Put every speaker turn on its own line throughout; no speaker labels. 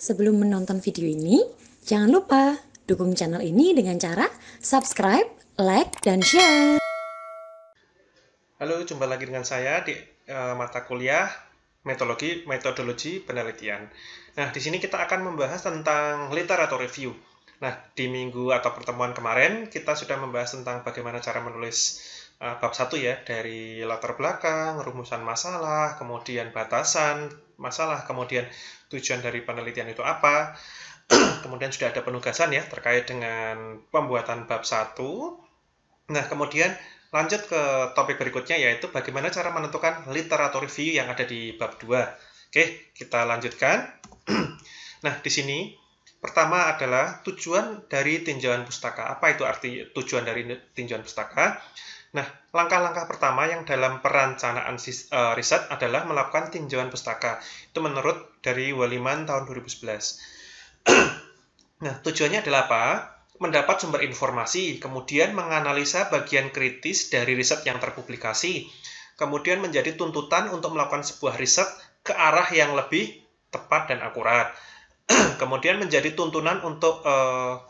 Sebelum menonton video ini, jangan lupa dukung channel ini dengan cara subscribe, like, dan share. Halo, jumpa lagi dengan saya di e, mata kuliah metodologi metodologi penelitian. Nah, di sini kita akan membahas tentang literatur review. Nah, di minggu atau pertemuan kemarin kita sudah membahas tentang bagaimana cara menulis eh, bab satu ya dari latar belakang, rumusan masalah, kemudian batasan, masalah. Kemudian tujuan dari penelitian itu apa? kemudian sudah ada penugasan ya terkait dengan pembuatan bab 1. Nah, kemudian lanjut ke topik berikutnya yaitu bagaimana cara menentukan literatur review yang ada di bab 2. Oke, kita lanjutkan. nah, di sini pertama adalah tujuan dari tinjauan pustaka. Apa itu arti tujuan dari tinjauan pustaka? Nah, langkah-langkah pertama yang dalam perencanaan eh, riset adalah melakukan tinjauan pustaka. Itu menurut dari Waliman tahun 2011. nah, tujuannya adalah apa? Mendapat sumber informasi, kemudian menganalisa bagian kritis dari riset yang terpublikasi, kemudian menjadi tuntutan untuk melakukan sebuah riset ke arah yang lebih tepat dan akurat. kemudian menjadi tuntunan untuk uh,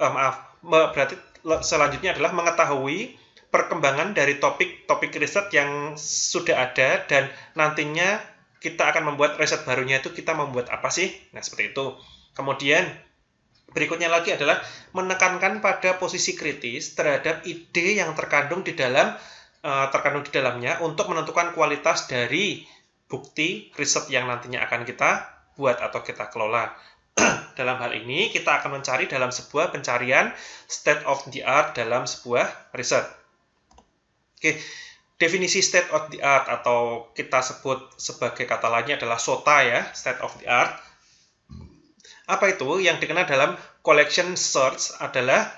uh, maaf, berarti selanjutnya adalah mengetahui perkembangan dari topik-topik riset yang sudah ada dan nantinya kita akan membuat riset barunya itu kita membuat apa sih? Nah, seperti itu. Kemudian berikutnya lagi adalah menekankan pada posisi kritis terhadap ide yang terkandung di dalam eh, terkandung di dalamnya untuk menentukan kualitas dari bukti riset yang nantinya akan kita buat atau kita kelola. dalam hal ini kita akan mencari dalam sebuah pencarian state of the art dalam sebuah riset. Oke, definisi state of the art atau kita sebut sebagai kata lainnya adalah SOTA ya, state of the art. Apa itu? Yang dikenal dalam collection search adalah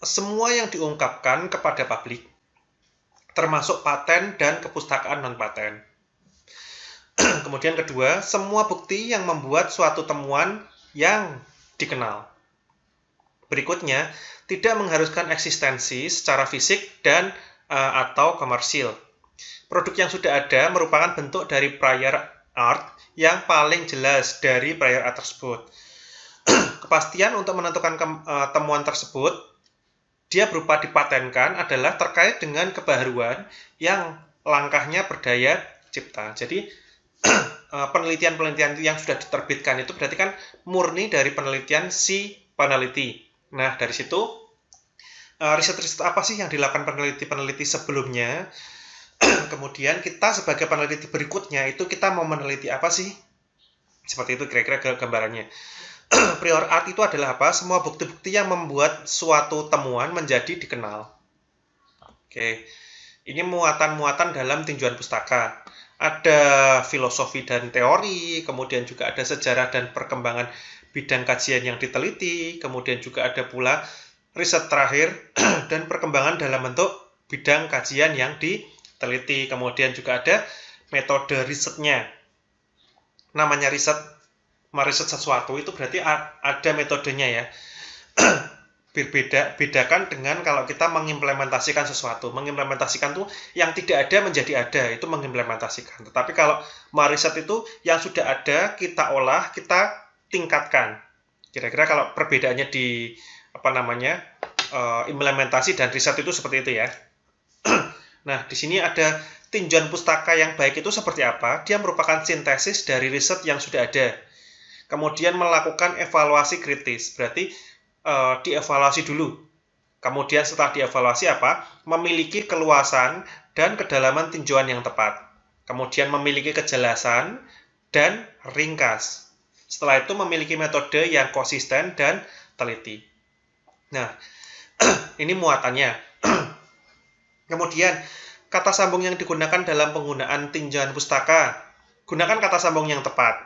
semua yang diungkapkan kepada publik, termasuk paten dan kepustakaan non-paten. Kemudian kedua, semua bukti yang membuat suatu temuan yang dikenal. Berikutnya, tidak mengharuskan eksistensi secara fisik dan Eh, atau komersil. Produk yang sudah ada merupakan bentuk dari prior art yang paling jelas dari prior art tersebut. Kepastian untuk menentukan eh, temuan tersebut dia berupa dipatenkan adalah terkait dengan kebaruan yang langkahnya berdaya cipta. Jadi eh, penelitian-penelitian yang sudah diterbitkan itu berarti kan murni dari penelitian si peneliti. Nah, dari situ Eh, riset-riset apa sih yang dilakukan peneliti-peneliti sebelumnya. Kemudian kita sebagai peneliti berikutnya itu kita mau meneliti apa sih? Seperti itu kira-kira gambarannya. Prior art itu adalah apa? Semua bukti-bukti yang membuat suatu temuan menjadi dikenal. Oke. Ini muatan-muatan dalam tinjuan pustaka. Ada filosofi dan teori, kemudian juga ada sejarah dan perkembangan bidang kajian yang diteliti, kemudian juga ada pula riset terakhir dan perkembangan dalam bentuk bidang kajian yang diteliti. Kemudian juga ada metode risetnya. Namanya riset, meriset sesuatu itu berarti ada metodenya ya. Berbeda, bedakan dengan kalau kita mengimplementasikan sesuatu. Mengimplementasikan tuh yang tidak ada menjadi ada, itu mengimplementasikan. Tetapi kalau meriset itu yang sudah ada, kita olah, kita tingkatkan. Kira-kira kalau perbedaannya di apa namanya uh, implementasi dan riset itu seperti itu ya. nah, di sini ada tinjauan pustaka yang baik itu seperti apa? Dia merupakan sintesis dari riset yang sudah ada. Kemudian melakukan evaluasi kritis, berarti uh, dievaluasi dulu. Kemudian setelah dievaluasi apa? Memiliki keluasan dan kedalaman tinjauan yang tepat. Kemudian memiliki kejelasan dan ringkas. Setelah itu memiliki metode yang konsisten dan teliti. Nah, ini muatannya. Kemudian, kata sambung yang digunakan dalam penggunaan tinjauan pustaka. Gunakan kata sambung yang tepat.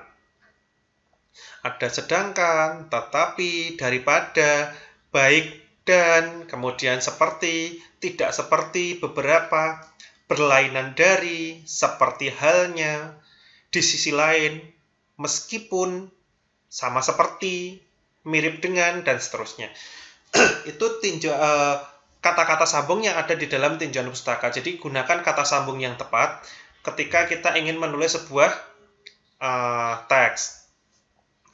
Ada sedangkan, tetapi, daripada, baik, dan, kemudian seperti, tidak seperti, beberapa, berlainan dari, seperti halnya, di sisi lain, meskipun, sama seperti, mirip dengan, dan seterusnya. itu tinjau uh, eh, kata-kata sambung yang ada di dalam tinjauan pustaka. Jadi gunakan kata sambung yang tepat ketika kita ingin menulis sebuah uh, teks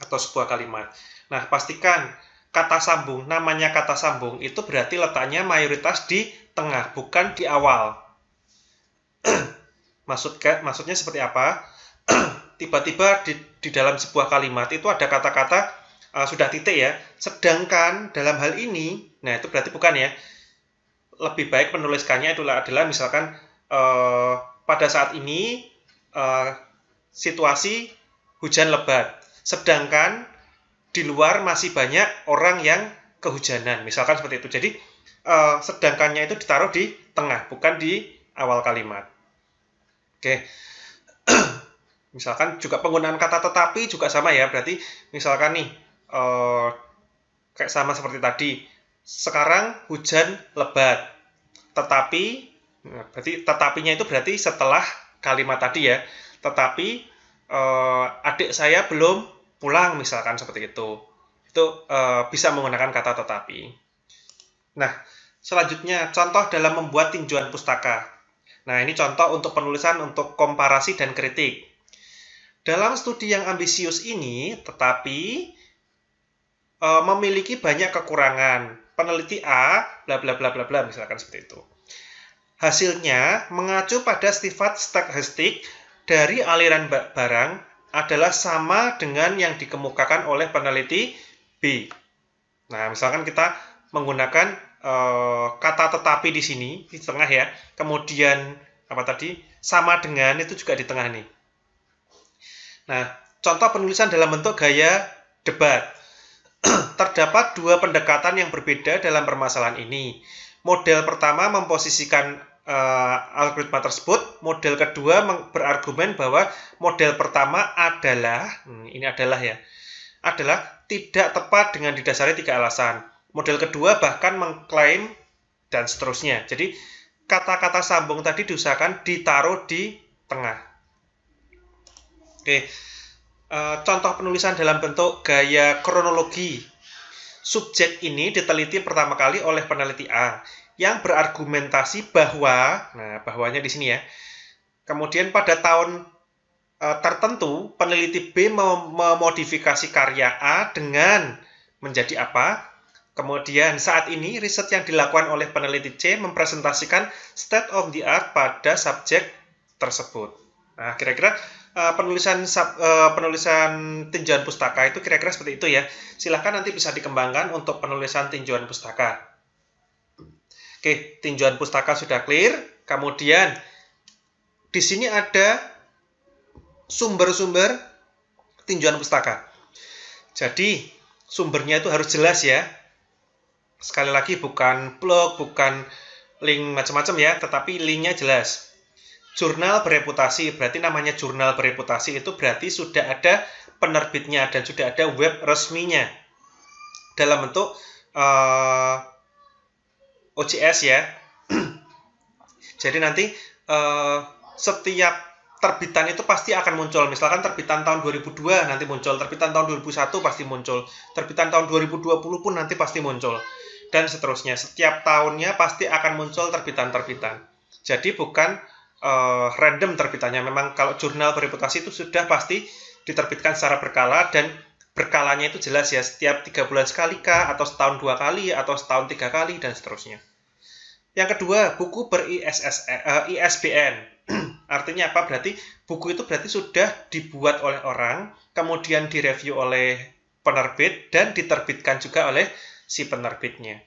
atau sebuah kalimat. Nah, pastikan kata sambung, namanya kata sambung itu berarti letaknya mayoritas di tengah, bukan di awal. Maksud maksudnya seperti apa? Tiba-tiba di, di dalam sebuah kalimat itu ada kata-kata Eh, sudah titik ya. Sedangkan dalam hal ini, nah itu berarti bukan ya. Lebih baik menuliskannya itulah adalah misalkan uh, pada saat ini uh, situasi hujan lebat. Sedangkan di luar masih banyak orang yang kehujanan, misalkan seperti itu. Jadi uh, sedangkannya itu ditaruh di tengah, bukan di awal kalimat. Oke. Misalkan juga penggunaan kata tetapi juga sama ya. Berarti misalkan nih Eh, kayak sama seperti tadi. Sekarang hujan lebat, tetapi nah, berarti tetapinya itu berarti setelah kalimat tadi ya. Tetapi uh, adik saya belum pulang misalkan seperti itu. Itu uh, bisa menggunakan kata tetapi. Nah, selanjutnya contoh dalam membuat tinjuan pustaka. Nah, ini contoh untuk penulisan untuk komparasi dan kritik. Dalam studi yang ambisius ini, tetapi Eh, memiliki banyak kekurangan. Peneliti A bla bla bla bla bla misalkan seperti itu. Hasilnya mengacu pada sifat statistik dari aliran barang adalah sama dengan yang dikemukakan oleh peneliti B. Nah, misalkan kita menggunakan uh, kata tetapi di sini di tengah ya. Kemudian apa tadi? Sama dengan itu juga di tengah nih. Nah, contoh penulisan dalam bentuk gaya debat Terdapat dua pendekatan yang berbeda dalam permasalahan ini. Model pertama memposisikan uh, algoritma tersebut, model kedua berargumen bahwa model pertama adalah hmm, ini adalah ya adalah tidak tepat dengan didasari tiga alasan. Model kedua bahkan mengklaim dan seterusnya. Jadi kata-kata sambung tadi diusahakan ditaruh di tengah. Oke. Eh, contoh penulisan dalam bentuk gaya kronologi. Subjek ini diteliti pertama kali oleh peneliti A yang berargumentasi bahwa, nah bahwanya di sini ya. Kemudian pada tahun uh, tertentu peneliti B mem memodifikasi karya A dengan menjadi apa? Kemudian saat ini riset yang dilakukan oleh peneliti C mempresentasikan state of the art pada subjek tersebut. Nah, kira-kira Eh, penulisan uh, penulisan tinjauan pustaka itu kira-kira seperti itu ya. Silahkan nanti bisa dikembangkan untuk penulisan tinjauan pustaka. Oke, tinjauan pustaka sudah clear. Kemudian di sini ada sumber-sumber tinjauan pustaka. Jadi sumbernya itu harus jelas ya. Sekali lagi bukan blog, bukan link macam-macam ya, tetapi linknya jelas jurnal bereputasi. Berarti namanya jurnal bereputasi itu berarti sudah ada penerbitnya dan sudah ada web resminya dalam bentuk uh, eh, OCS ya. Jadi nanti uh, setiap terbitan itu pasti akan muncul. Misalkan terbitan tahun 2002 nanti muncul, terbitan tahun 2001 pasti muncul, terbitan tahun 2020 pun nanti pasti muncul. Dan seterusnya, setiap tahunnya pasti akan muncul terbitan-terbitan. Jadi bukan uh, random terbitannya. Memang kalau jurnal bereputasi itu sudah pasti diterbitkan secara berkala dan berkalanya itu jelas ya setiap tiga bulan sekali kah atau setahun dua kali atau setahun tiga kali dan seterusnya. Yang kedua buku ber ISS, uh, ISBN Artinya apa? Berarti buku itu berarti sudah dibuat oleh orang, kemudian direview oleh penerbit dan diterbitkan juga oleh si penerbitnya.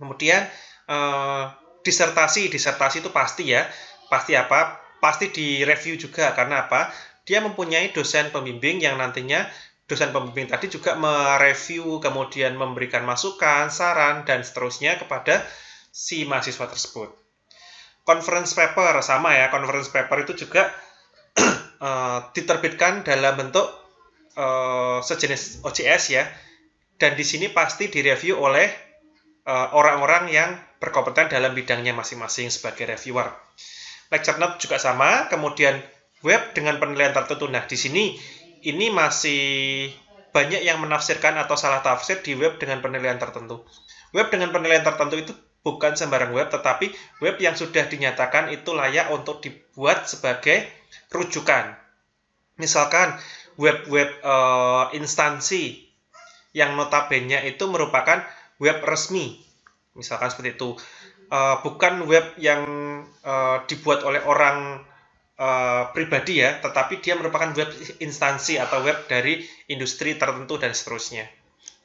Kemudian eh, disertasi, disertasi itu pasti ya pasti apa? Pasti di review juga karena apa? Dia mempunyai dosen pembimbing yang nantinya dosen pembimbing tadi juga mereview kemudian memberikan masukan, saran dan seterusnya kepada si mahasiswa tersebut. Conference paper sama ya, conference paper itu juga eh, diterbitkan dalam bentuk uh, sejenis ocs ya. Dan di sini pasti direview oleh eh, orang-orang uh, orang -orang yang berkompeten dalam bidangnya masing-masing sebagai reviewer lecture note juga sama, kemudian web dengan penilaian tertentu. Nah, di sini ini masih banyak yang menafsirkan atau salah tafsir di web dengan penilaian tertentu. Web dengan penilaian tertentu itu bukan sembarang web, tetapi web yang sudah dinyatakan itu layak untuk dibuat sebagai rujukan. Misalkan web-web e, eh, instansi yang notabene itu merupakan web resmi. Misalkan seperti itu uh, bukan web yang uh, dibuat oleh orang uh, pribadi ya, tetapi dia merupakan web instansi atau web dari industri tertentu dan seterusnya.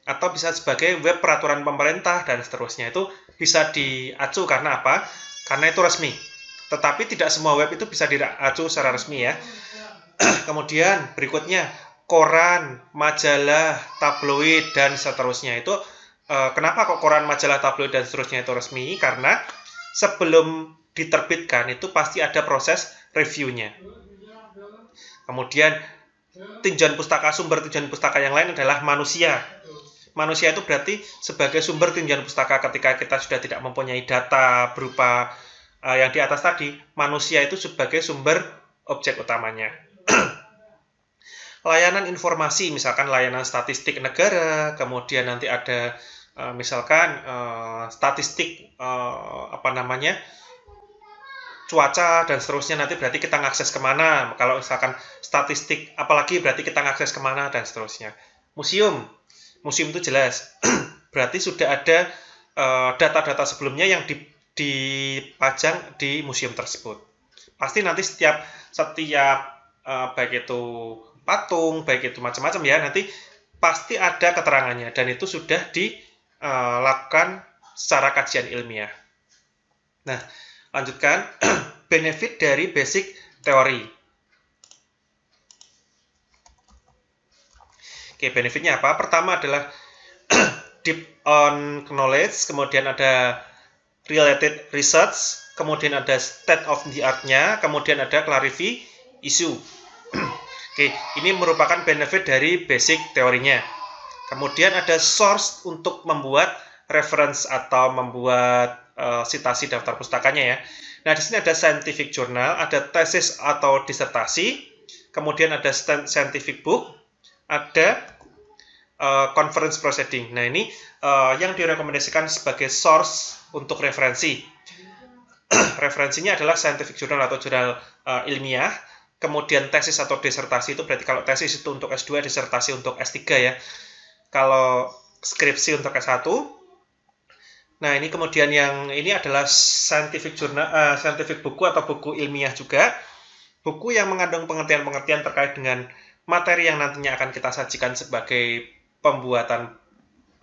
Atau bisa sebagai web peraturan pemerintah dan seterusnya itu bisa diacu karena apa? Karena itu resmi. Tetapi tidak semua web itu bisa diacu secara resmi ya. Kemudian berikutnya koran, majalah, tabloid dan seterusnya itu Eh, kenapa kok koran majalah tabloid dan seterusnya itu resmi karena sebelum diterbitkan itu pasti ada proses reviewnya kemudian tinjauan pustaka sumber tinjauan pustaka yang lain adalah manusia manusia itu berarti sebagai sumber tinjauan pustaka ketika kita sudah tidak mempunyai data berupa uh, yang di atas tadi manusia itu sebagai sumber objek utamanya layanan informasi misalkan layanan statistik negara kemudian nanti ada Eh, misalkan uh, statistik uh, apa namanya cuaca dan seterusnya nanti berarti kita ngakses kemana kalau misalkan statistik apalagi berarti kita ngakses kemana dan seterusnya museum museum itu jelas berarti sudah ada data-data uh, sebelumnya yang dipajang di museum tersebut pasti nanti setiap setiap uh, baik itu patung baik itu macam-macam ya nanti pasti ada keterangannya dan itu sudah di uh, lakukan secara kajian ilmiah. Nah, lanjutkan benefit dari basic teori. Oke, benefitnya apa? Pertama adalah deep on knowledge, kemudian ada related research, kemudian ada state of the art-nya, kemudian ada clarify issue. Oke, ini merupakan benefit dari basic teorinya. Kemudian ada source untuk membuat reference atau membuat uh, eh, sitasi daftar pustakanya ya. Nah, di sini ada scientific journal, ada thesis atau disertasi, kemudian ada scientific book, ada uh, conference proceeding. Nah, ini uh, yang direkomendasikan sebagai source untuk referensi. Referensinya adalah scientific journal atau jurnal uh, ilmiah, kemudian tesis atau disertasi itu berarti kalau tesis itu untuk S2, disertasi untuk S3 ya kalau skripsi untuk S1. Nah, ini kemudian yang ini adalah scientific journal uh, scientific buku atau buku ilmiah juga. Buku yang mengandung pengertian-pengertian terkait dengan materi yang nantinya akan kita sajikan sebagai pembuatan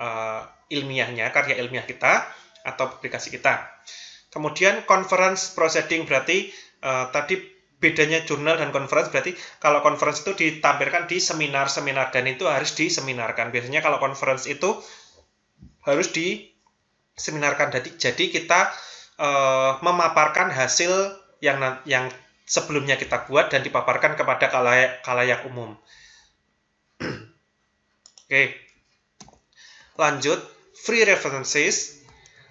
uh, ilmiahnya, karya ilmiah kita atau publikasi kita. Kemudian conference proceeding berarti uh, tadi bedanya jurnal dan conference berarti kalau conference itu ditampilkan di seminar-seminar dan itu harus diseminarkan. Biasanya kalau conference itu harus diseminarkan. Jadi, kita uh, memaparkan hasil yang yang sebelumnya kita buat dan dipaparkan kepada kalayak, kalayak umum. Oke. Lanjut, free references.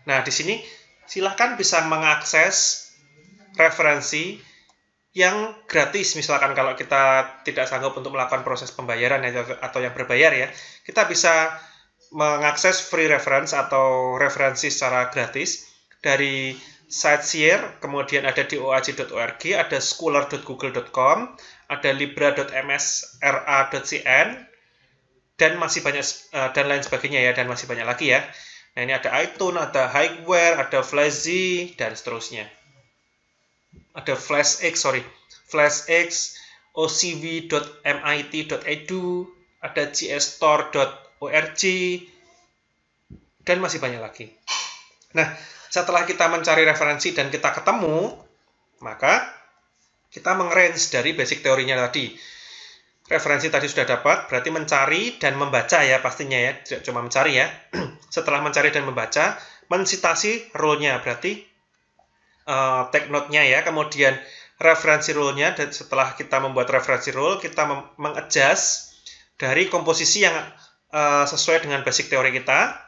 Nah, di sini silahkan bisa mengakses referensi yang gratis misalkan kalau kita tidak sanggup untuk melakukan proses pembayaran atau yang berbayar ya kita bisa mengakses free reference atau referensi secara gratis dari share kemudian ada di oaj.org, ada scholar.google.com, ada libra.msra.cn, dan masih banyak eh, dan lain sebagainya ya, dan masih banyak lagi ya. Nah ini ada iTunes, ada Hikeware, ada Flazy, dan seterusnya ada flash X sorry flash X ocv.mit.edu ada gstore.org, dan masih banyak lagi nah setelah kita mencari referensi dan kita ketemu maka kita mengrange dari basic teorinya tadi referensi tadi sudah dapat berarti mencari dan membaca ya pastinya ya tidak cuma mencari ya setelah mencari dan membaca mensitasi rule-nya berarti uh, take note-nya ya. Kemudian referensi rule-nya dan setelah kita membuat referensi rule, kita mengadjust dari komposisi yang uh, sesuai dengan basic teori kita.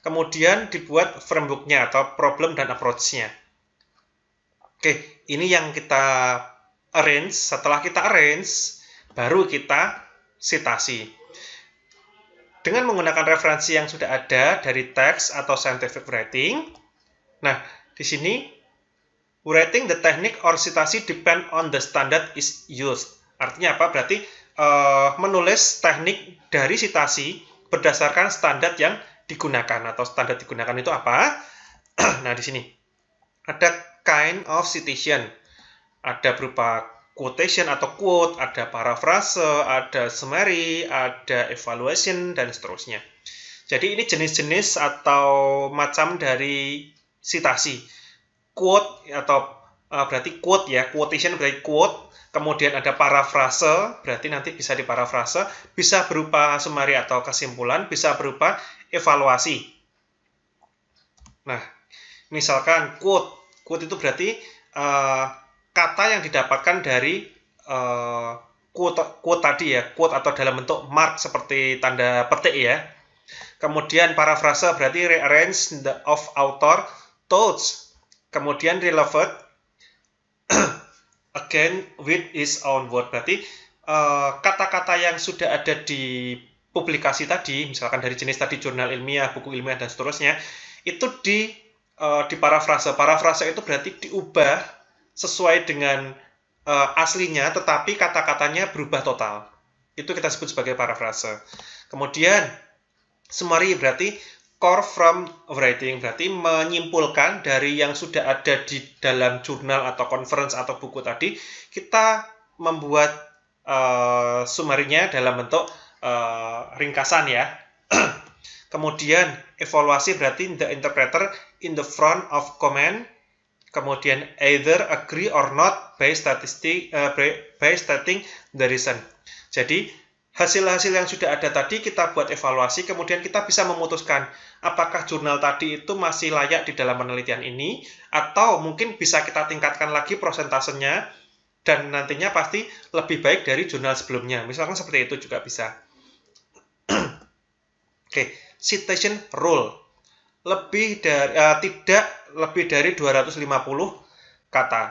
Kemudian dibuat framework-nya atau problem dan approach-nya. Oke, ini yang kita arrange. Setelah kita arrange, baru kita citasi Dengan menggunakan referensi yang sudah ada dari teks atau scientific writing, nah, di sini Writing the technique or citasi depend on the standard is used. Artinya apa? Berarti uh, menulis teknik dari citasi berdasarkan standar yang digunakan atau standar digunakan itu apa? nah, di sini ada kind of citation. Ada berupa quotation atau quote, ada parafrase, ada summary, ada evaluation dan seterusnya. Jadi ini jenis-jenis atau macam dari citasi quote atau uh, berarti quote ya, quotation berarti quote, kemudian ada parafrase, berarti nanti bisa diparafrase, bisa berupa sumari atau kesimpulan, bisa berupa evaluasi. Nah, misalkan quote, quote itu berarti uh, kata yang didapatkan dari uh, quote, quote tadi ya, quote atau dalam bentuk mark seperti tanda petik ya. Kemudian parafrase berarti rearrange the of author thoughts kemudian relevant again with its own word berarti eh, kata-kata uh, yang sudah ada di publikasi tadi misalkan dari jenis tadi jurnal ilmiah buku ilmiah dan seterusnya itu di uh, eh, di parafrase parafrase itu berarti diubah sesuai dengan uh, aslinya tetapi kata-katanya berubah total itu kita sebut sebagai parafrase kemudian summary berarti core from writing berarti menyimpulkan dari yang sudah ada di dalam jurnal atau conference atau buku tadi kita membuat uh, eh, sumarinya dalam bentuk uh, ringkasan ya kemudian evaluasi berarti the interpreter in the front of comment kemudian either agree or not by statistic uh, eh, by stating the reason jadi hasil-hasil yang sudah ada tadi kita buat evaluasi, kemudian kita bisa memutuskan apakah jurnal tadi itu masih layak di dalam penelitian ini, atau mungkin bisa kita tingkatkan lagi prosentasenya, dan nantinya pasti lebih baik dari jurnal sebelumnya. Misalkan seperti itu juga bisa. Oke, citation rule. Lebih dari uh, tidak lebih dari 250 kata.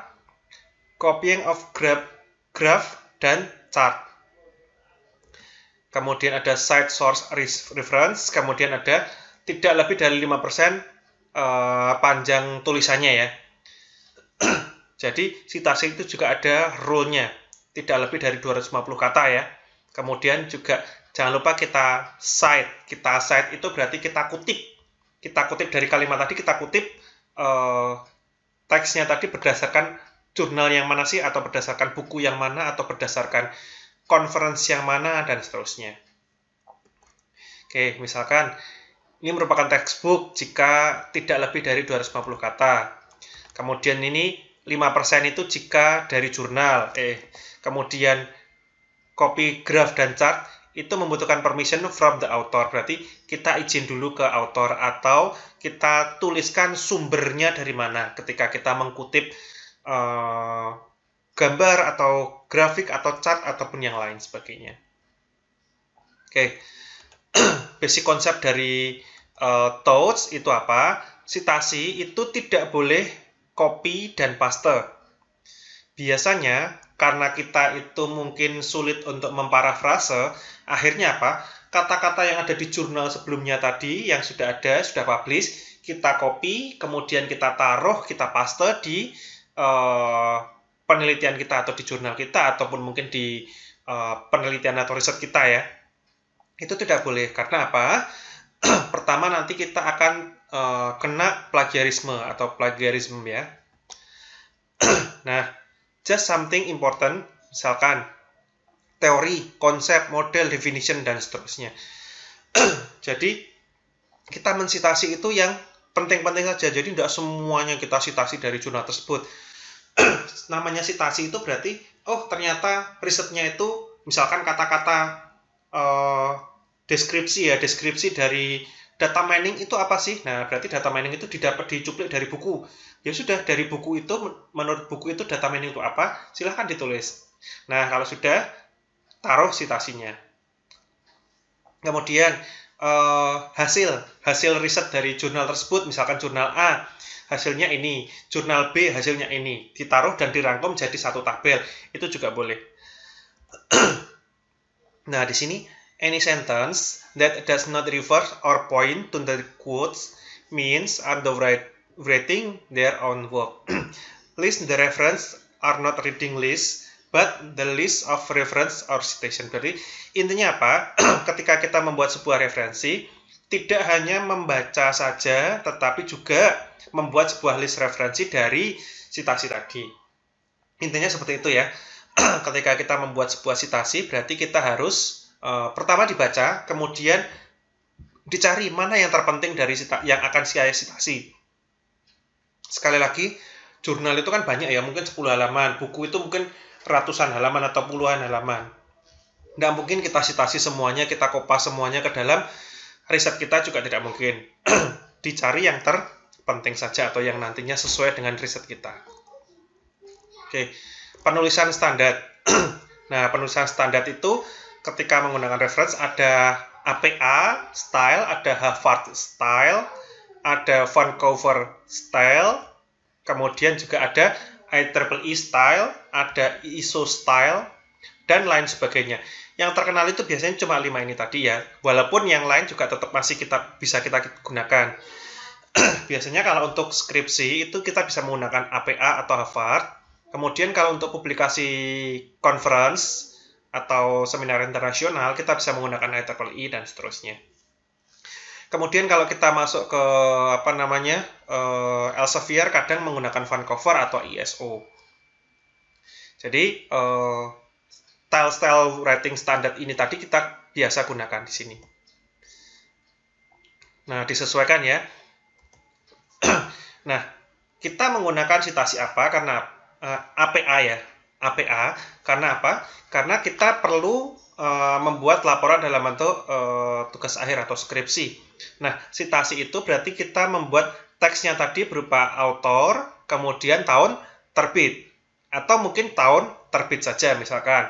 Copying of graph, graph dan chart kemudian ada site source reference, kemudian ada tidak lebih dari 5% persen eh, panjang tulisannya ya. Jadi citasi itu juga ada rule-nya, tidak lebih dari 250 kata ya. Kemudian juga jangan lupa kita cite. Kita cite itu berarti kita kutip. Kita kutip dari kalimat tadi, kita kutip eh, teksnya tadi berdasarkan jurnal yang mana sih, atau berdasarkan buku yang mana, atau berdasarkan conference yang mana, dan seterusnya. Oke, misalkan ini merupakan textbook jika tidak lebih dari 250 kata. Kemudian ini 5% itu jika dari jurnal. Eh, kemudian copy graph dan chart itu membutuhkan permission from the author. Berarti kita izin dulu ke author atau kita tuliskan sumbernya dari mana ketika kita mengkutip uh, gambar atau grafik atau chart ataupun yang lain sebagainya. Oke, basic konsep dari uh, eh, Toads itu apa? Sitasi itu tidak boleh copy dan paste. Biasanya karena kita itu mungkin sulit untuk memparafrase, akhirnya apa? Kata-kata yang ada di jurnal sebelumnya tadi yang sudah ada, sudah publish, kita copy, kemudian kita taruh, kita paste di uh, penelitian kita atau di jurnal kita ataupun mungkin di uh, penelitian atau riset kita ya itu tidak boleh karena apa pertama nanti kita akan uh, kena plagiarisme atau plagiarisme ya nah just something important misalkan teori konsep model definition dan seterusnya jadi kita mensitasi itu yang penting-penting saja jadi tidak semuanya kita sitasi dari jurnal tersebut namanya citasi itu berarti oh ternyata risetnya itu misalkan kata-kata uh, deskripsi ya deskripsi dari data mining itu apa sih? Nah berarti data mining itu didapat dicuplik dari buku. Ya sudah dari buku itu menurut buku itu data mining itu apa? Silahkan ditulis. Nah kalau sudah taruh citasinya Kemudian uh, hasil hasil riset dari jurnal tersebut misalkan jurnal A hasilnya ini, jurnal B hasilnya ini, ditaruh dan dirangkum jadi satu tabel. Itu juga boleh. nah, di sini any sentence that does not refer or point to the quotes means are the writing their own work. list the reference are not reading list but the list of reference or citation. Berarti intinya apa? Ketika kita membuat sebuah referensi, tidak hanya membaca saja, tetapi juga membuat sebuah list referensi dari sitasi tadi. Intinya seperti itu ya. Ketika kita membuat sebuah sitasi, berarti kita harus uh, pertama dibaca, kemudian dicari mana yang terpenting dari sita yang akan saya sitasi. Sekali lagi, jurnal itu kan banyak ya, mungkin 10 halaman, buku itu mungkin ratusan halaman atau puluhan halaman. Tidak mungkin kita sitasi semuanya, kita kopas semuanya ke dalam riset kita juga tidak mungkin. Dicari yang terpenting saja atau yang nantinya sesuai dengan riset kita. Oke, penulisan standar. nah, penulisan standar itu ketika menggunakan reference ada APA style, ada Harvard style, ada Vancouver style, kemudian juga ada IEEE e style, ada ISO style, dan lain sebagainya yang terkenal itu biasanya cuma lima ini tadi ya. Walaupun yang lain juga tetap masih kita bisa kita gunakan. biasanya kalau untuk skripsi itu kita bisa menggunakan APA atau Harvard. Kemudian kalau untuk publikasi conference atau seminar internasional kita bisa menggunakan IEEE e dan seterusnya. Kemudian kalau kita masuk ke apa namanya uh, Elsevier kadang menggunakan Vancouver atau ISO. E Jadi uh, style-style rating standar ini tadi kita biasa gunakan di sini. Nah, disesuaikan ya. nah, kita menggunakan sitasi apa? Karena uh, eh, APA ya. APA karena apa? Karena kita perlu uh, membuat laporan dalam bentuk uh, tugas akhir atau skripsi. Nah, sitasi itu berarti kita membuat teksnya tadi berupa author, kemudian tahun terbit atau mungkin tahun terbit saja misalkan.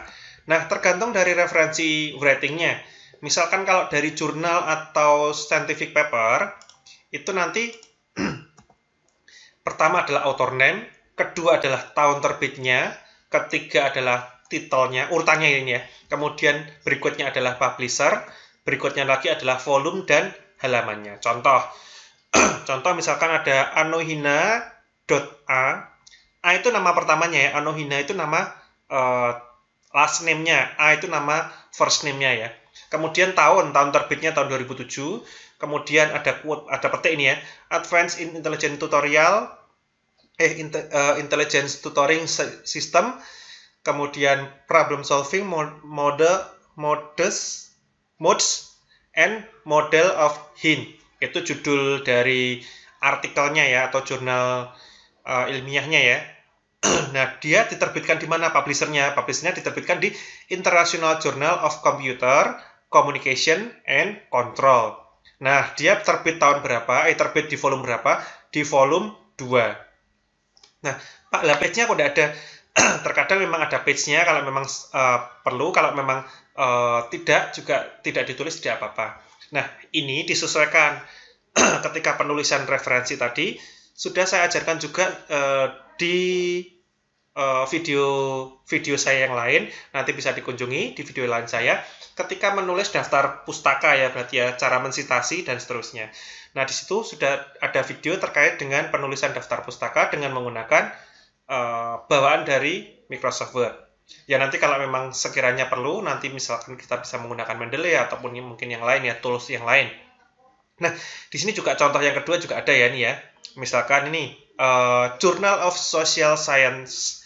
Nah, tergantung dari referensi ratingnya Misalkan kalau dari jurnal atau scientific paper, itu nanti pertama adalah author name, kedua adalah tahun terbitnya, ketiga adalah titelnya, urutannya ini ya. Kemudian berikutnya adalah publisher, berikutnya lagi adalah volume dan halamannya. Contoh, contoh misalkan ada anohina.a, A itu nama pertamanya ya, anohina itu nama uh, last name-nya. A itu nama first name-nya ya. Kemudian tahun, tahun terbitnya tahun 2007. Kemudian ada quote, ada petik ini ya. Advanced in Intelligent Tutorial eh, eh Intelligence Tutoring System. Kemudian problem solving mode modes modes and model of hint. Itu judul dari artikelnya ya atau jurnal uh, ilmiahnya ya. nah, dia diterbitkan di mana publishernya? Publishernya diterbitkan di International Journal of Computer Communication and Control. Nah, dia terbit tahun berapa? Eh, terbit di volume berapa? Di volume 2. Nah, Pak, lah page-nya kok tidak ada? Terkadang memang ada page-nya kalau memang uh, perlu, kalau memang uh, tidak juga tidak ditulis tidak apa-apa. Nah, ini disesuaikan ketika penulisan referensi tadi sudah saya ajarkan juga uh, di eh, video video saya yang lain nanti bisa dikunjungi di video lain saya ketika menulis daftar pustaka ya berarti ya cara mensitasi dan seterusnya nah di situ sudah ada video terkait dengan penulisan daftar pustaka dengan menggunakan uh, bawaan dari Microsoft Word ya nanti kalau memang sekiranya perlu nanti misalkan kita bisa menggunakan Mendeley ataupun mungkin yang lain ya tools yang lain Nah, di sini juga contoh yang kedua juga ada ya nih ya. Misalkan ini uh, Journal of Social Science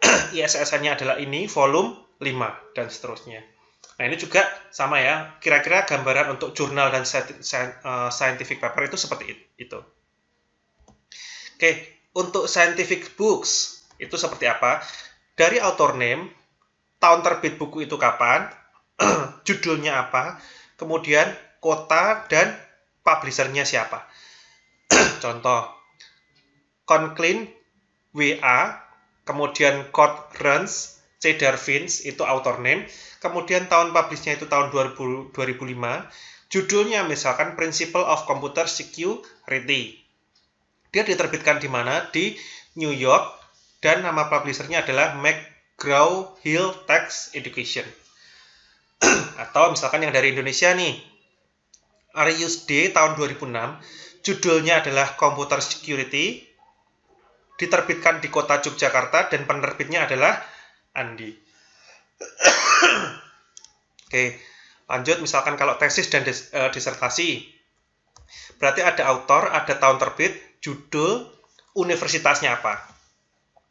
ISSN-nya adalah ini volume 5 dan seterusnya. Nah, ini juga sama ya. Kira-kira gambaran untuk jurnal dan eh, scientific paper itu seperti itu. Oke, untuk scientific books itu seperti apa? Dari author name, tahun terbit buku itu kapan, judulnya apa, kemudian kota dan publishernya siapa. Contoh, Conklin WA, kemudian Code Runs, C. Darvins, itu author name, kemudian tahun publishnya itu tahun 2005, judulnya misalkan Principle of Computer Security. Dia diterbitkan di mana? Di New York, dan nama publishernya adalah McGraw-Hill Tax Education. Atau misalkan yang dari Indonesia nih, Arius D tahun 2006. Judulnya adalah Computer Security. Diterbitkan di kota Yogyakarta dan penerbitnya adalah Andi. Oke, lanjut misalkan kalau tesis dan dis, uh, eh, disertasi. Berarti ada autor, ada tahun terbit, judul, universitasnya apa.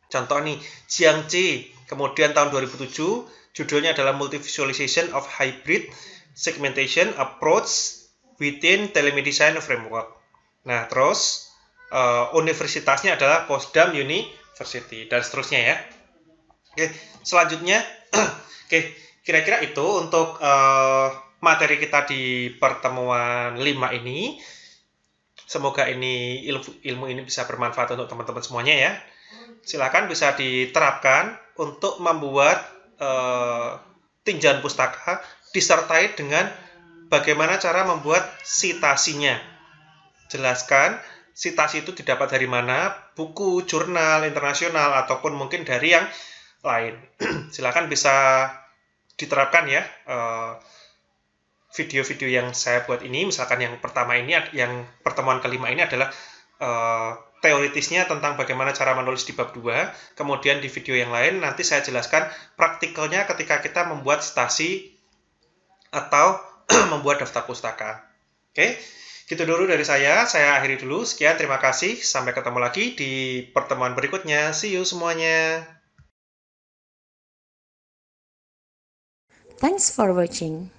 Contoh nih, Jiang Jiangxi, kemudian tahun 2007, judulnya adalah Multivisualization of Hybrid Segmentation Approach within telemedicine framework. Nah, terus uh, universitasnya adalah Potsdam University dan seterusnya ya. Oke, selanjutnya oke, kira-kira itu untuk uh, materi kita di pertemuan 5 ini. Semoga ini ilmu, ilmu ini bisa bermanfaat untuk teman-teman semuanya ya. Silakan bisa diterapkan untuk membuat uh, tinjauan pustaka disertai dengan bagaimana cara membuat sitasinya. Jelaskan, sitasi itu didapat dari mana, buku, jurnal, internasional, ataupun mungkin dari yang lain. Silahkan bisa diterapkan ya eh, video-video yang saya buat ini. Misalkan yang pertama ini, yang pertemuan kelima ini adalah eh, teoritisnya tentang bagaimana cara menulis di bab 2. Kemudian di video yang lain nanti saya jelaskan praktikalnya ketika kita membuat stasi atau membuat daftar pustaka. Oke, okay? gitu dulu dari saya. Saya akhiri dulu. Sekian, terima kasih. Sampai ketemu lagi di pertemuan berikutnya. See you semuanya. Thanks for watching.